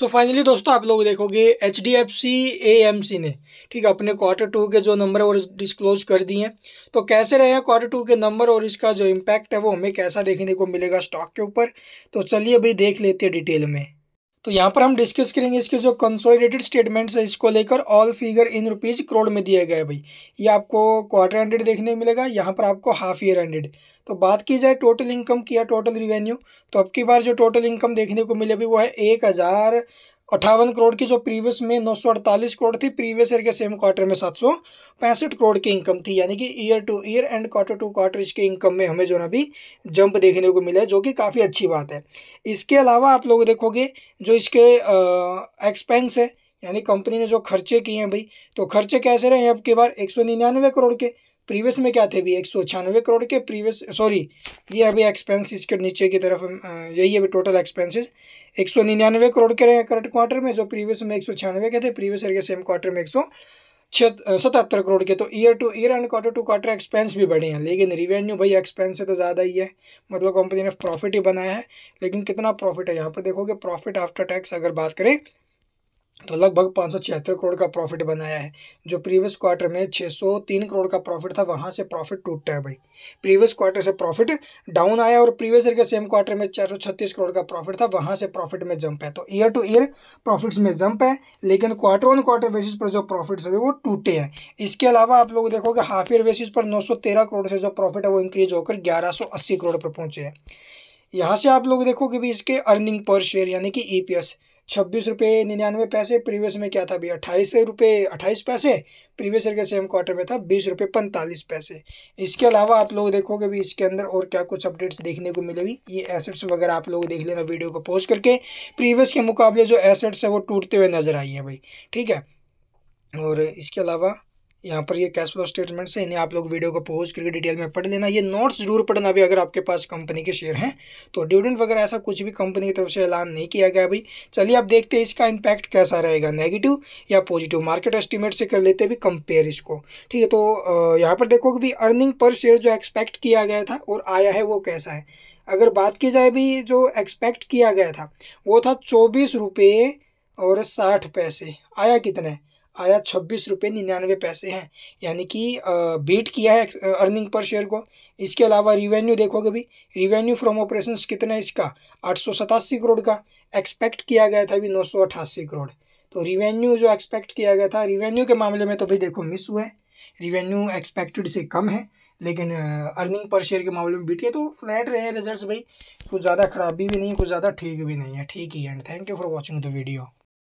सो so finally दोस्तों आप लोग देखोगे H D F C A M C ने ठीक है अपने क्वार्टर टू के जो नंबर और डिस्क्लोज कर दिए हैं तो कैसे रहे हैं क्वार्टर टू के नंबर और इसका जो इम्पैक्ट है वो हमें कैसा देखने को मिलेगा स्टॉक के ऊपर तो चलिए भाई देख लेते हैं डिटेल में तो यहाँ पर हम डिस्कस करेंगे इसके जो कंसोलिडेटेड स्टेटमेंट्स है इसको लेकर all figure in rupees crore में दिया गया भाई ये आपको क्वार्टर हंड्रेड देखने को मिलेगा यहाँ पर आपको हाफ ईयर हंड्रेड तो बात की जाए टोटल इनकम की या टोटल रिवेन्यू तो अब की बार जो टोटल इनकम देखने को मिले अभी वो है एक हज़ार अट्ठावन करोड़ की जो प्रीवियस में नौ करोड़ थी प्रीवियस ईयर के सेम क्वार्टर में सात करोड़ की इनकम थी यानी कि year to year and quarter to quarter इसके इनकम में हमें जो ना अभी जंप देखने को मिला है जो कि काफ़ी अच्छी बात है इसके अलावा आप लोग देखोगे जो इसके एक्सपेंस है यानी कंपनी ने जो खर्चे किए हैं भाई तो खर्चे कैसे रहे हैं अब की बार एक करोड़ के प्रीवियस में क्या थे अभी एक सौ छियानवे करोड़ के प्रीवियस सॉरी ये अभी एक्सपेंसेस के नीचे की तरफ यही अभी टोटल एक्सपेंसेस एक सौ निन्यानवे करोड़ के रहे करंट क्वार्टर में जो प्रीवियस में एक सौ छियानवे के थे प्रीवियस ईयर के सेम क्वार्टर में एक सौ सतहत्तर करोड़ के तो year to year and quarter to quarter expense भी बढ़े हैं लेकिन रिवेन्यू भाई एक्सपेंस से तो ज़्यादा ही है मतलब कंपनी ने प्रॉफिट ही बनाया है लेकिन कितना प्रॉफिट है यहाँ पर देखोगे प्रॉफिट आफ्टर टैक्स अगर बात करें तो लगभग पाँच करोड़ का प्रॉफिट बनाया है जो प्रीवियस क्वार्टर में 603 करोड़ का प्रॉफिट था वहाँ से प्रॉफिट टूटता है भाई प्रीवियस क्वार्टर से प्रॉफिट डाउन आया और प्रीवियस ईयर के सेम क्वार्टर में 436 करोड़ का प्रॉफिट था वहाँ से प्रॉफिट में जंप है तो ईयर टू ईयर प्रॉफिट्स में जंप है लेकिन क्वार्टर ऑन क्वार्टर बेसिस पर जो प्रॉफिट्स है वो टूटे हैं इसके अलावा आप लोग देखोगे हाफ ईयर बेसिस पर नौ करोड़ से जो प्रॉफिट है वो इंक्रीज होकर ग्यारह करोड़ पर पहुँचे हैं यहाँ से आप लोग देखोगे भी इसके अर्निंग पर शेयर यानी कि ई e छब्बीस रुपये निन्यानवे पैसे प्रीवियस में क्या था भाई अट्ठाईस रुपये अट्ठाईस पैसे प्रीवियस ईयर के सेम क्वार्टर में था बीस रुपये पैंतालीस पैसे इसके अलावा आप लोग देखोगे भी इसके अंदर और क्या कुछ अपडेट्स देखने को मिलेगी ये एसेट्स वगैरह आप लोग देख लेना वीडियो को पोस्ट करके प्रीवियस के मुकाबले जो एसेट्स है वो टूटते हुए नजर आई है भाई ठीक है और इसके अलावा यहाँ पर ये कैश फ्लो स्टेटमेंट्स हैं इन्हें आप लोग वीडियो को पोज करके डिटेल में पढ़ लेना ये नोट्स जरूर पढ़ना भी अगर आपके पास कंपनी के शेयर हैं तो डिविडेंड वगैरह ऐसा कुछ भी कंपनी की तरफ से ऐलान नहीं किया गया अभी चलिए आप देखते हैं इसका इम्पैक्ट कैसा रहेगा नेगेटिव या पॉजिटिव मार्केट एस्टिमेट से कर लेते भी कंपेयर इसको ठीक है तो यहाँ पर देखो कि अर्निंग पर शेयर जो एक्सपेक्ट किया गया था और आया है वो कैसा है अगर बात की जाए भी जो एक्सपेक्ट किया गया था वो था चौबीस रुपये और साठ पैसे आया कितना है आया छब्बीस रुपये निन्यानवे पैसे हैं यानी कि बीट किया है अर्निंग पर शेयर को इसके अलावा रिवेन्यू देखोगे भी रिवेन्यू फ्रॉम ऑपरेशन कितना है इसका आठ करोड़ का एक्सपेक्ट किया गया था अभी नौ करोड़ तो रिवेन्यू जो एक्सपेक्ट किया गया था रिवेन्यू के मामले में तो भाई देखो मिस हुए रिवेन्यू एक्सपेक्टेड से कम है लेकिन अर्निंग पर शेयर के मामले में बीट गया तो फ्लैट रहे हैं रिजल्ट भाई कुछ ज़्यादा खराबी भी नहीं कुछ ज़्यादा ठीक भी नहीं है ठीक ही and thank you for watching the video